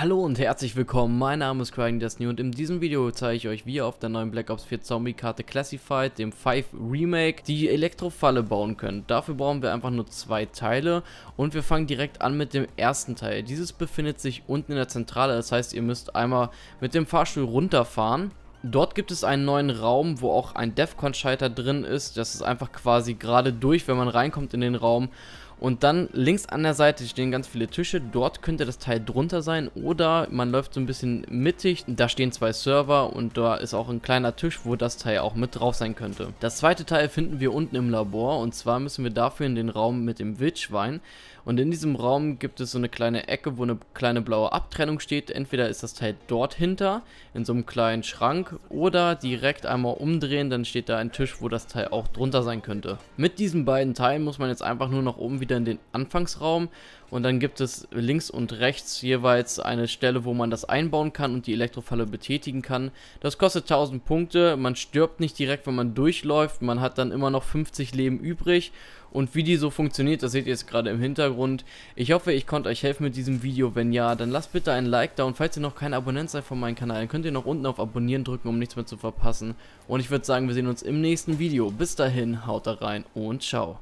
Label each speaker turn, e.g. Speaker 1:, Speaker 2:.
Speaker 1: Hallo und herzlich willkommen, mein Name ist Crying Destiny und in diesem Video zeige ich euch, wie ihr auf der neuen Black Ops 4 Zombie Karte Classified, dem 5 Remake, die Elektrofalle bauen könnt. Dafür brauchen wir einfach nur zwei Teile und wir fangen direkt an mit dem ersten Teil. Dieses befindet sich unten in der Zentrale, das heißt ihr müsst einmal mit dem Fahrstuhl runterfahren Dort gibt es einen neuen Raum, wo auch ein Defcon-Schalter drin ist. Das ist einfach quasi gerade durch, wenn man reinkommt in den Raum. Und dann links an der Seite stehen ganz viele Tische. Dort könnte das Teil drunter sein. Oder man läuft so ein bisschen mittig. Da stehen zwei Server und da ist auch ein kleiner Tisch, wo das Teil auch mit drauf sein könnte. Das zweite Teil finden wir unten im Labor. Und zwar müssen wir dafür in den Raum mit dem Wildschwein. Und in diesem Raum gibt es so eine kleine Ecke, wo eine kleine blaue Abtrennung steht. Entweder ist das Teil dort hinter, in so einem kleinen Schrank, oder direkt einmal umdrehen, dann steht da ein Tisch, wo das Teil auch drunter sein könnte. Mit diesen beiden Teilen muss man jetzt einfach nur nach oben wieder wieder in den Anfangsraum und dann gibt es links und rechts jeweils eine Stelle, wo man das einbauen kann und die Elektrofalle betätigen kann. Das kostet 1000 Punkte, man stirbt nicht direkt, wenn man durchläuft, man hat dann immer noch 50 Leben übrig und wie die so funktioniert, das seht ihr jetzt gerade im Hintergrund. Ich hoffe, ich konnte euch helfen mit diesem Video, wenn ja, dann lasst bitte ein Like da und falls ihr noch kein Abonnent seid von meinem Kanal, dann könnt ihr noch unten auf Abonnieren drücken, um nichts mehr zu verpassen. Und ich würde sagen, wir sehen uns im nächsten Video. Bis dahin, haut da rein und ciao.